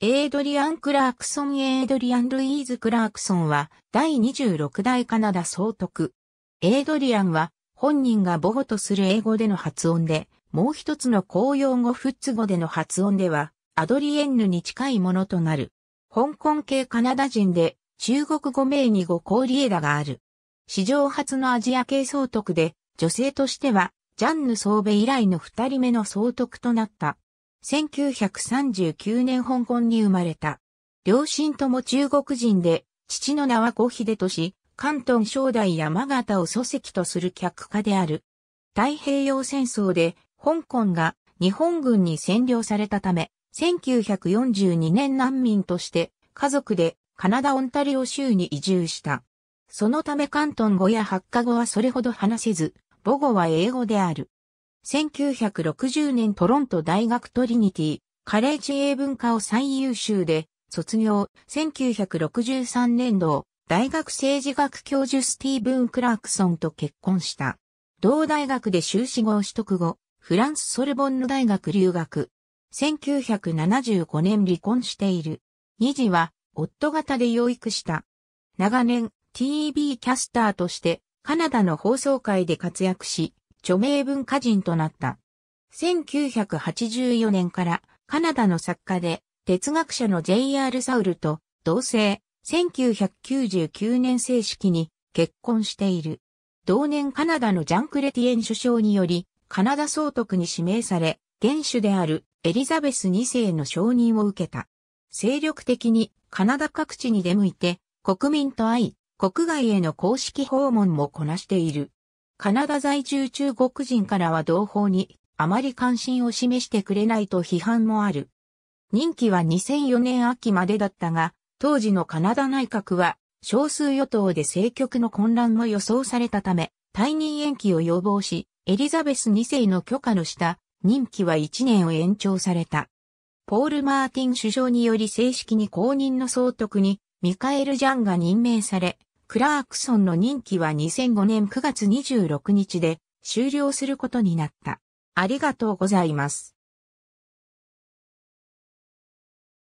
エイドリアン・クラークソン・エイドリアン・ルイーズ・クラークソンは第26代カナダ総督。エイドリアンは本人が母語とする英語での発音で、もう一つの公用語フッツ語での発音ではアドリエンヌに近いものとなる。香港系カナダ人で中国語名に語コーリエダがある。史上初のアジア系総督で女性としてはジャンヌ・ソーベ以来の二人目の総督となった。1939年香港に生まれた。両親とも中国人で、父の名は小秀俊、関東正代山形を祖籍とする客家である。太平洋戦争で、香港が日本軍に占領されたため、1942年難民として家族でカナダ・オンタリオ州に移住した。そのため関東語や発火語はそれほど話せず、母語は英語である。1960年トロント大学トリニティ、カレッジ英文化を最優秀で、卒業、1963年度、大学政治学教授スティーブン・クラークソンと結婚した。同大学で修士号取得後、フランスソルボンヌ大学留学。1975年離婚している。二児は、夫型で養育した。長年、TV キャスターとして、カナダの放送会で活躍し、著名文化人となった。1984年からカナダの作家で哲学者の J.R. サウルと同姓、1999年正式に結婚している。同年カナダのジャンクレティエン首相により、カナダ総督に指名され、元首であるエリザベス2世の承認を受けた。精力的にカナダ各地に出向いて、国民と会い、国外への公式訪問もこなしている。カナダ在住中国人からは同胞にあまり関心を示してくれないと批判もある。任期は2004年秋までだったが、当時のカナダ内閣は少数与党で政局の混乱も予想されたため、退任延期を要望し、エリザベス2世の許可の下、任期は1年を延長された。ポール・マーティン首相により正式に公認の総督にミカエル・ジャンが任命され、クラークソンの任期は2005年9月26日で終了することになった。ありがとうございます。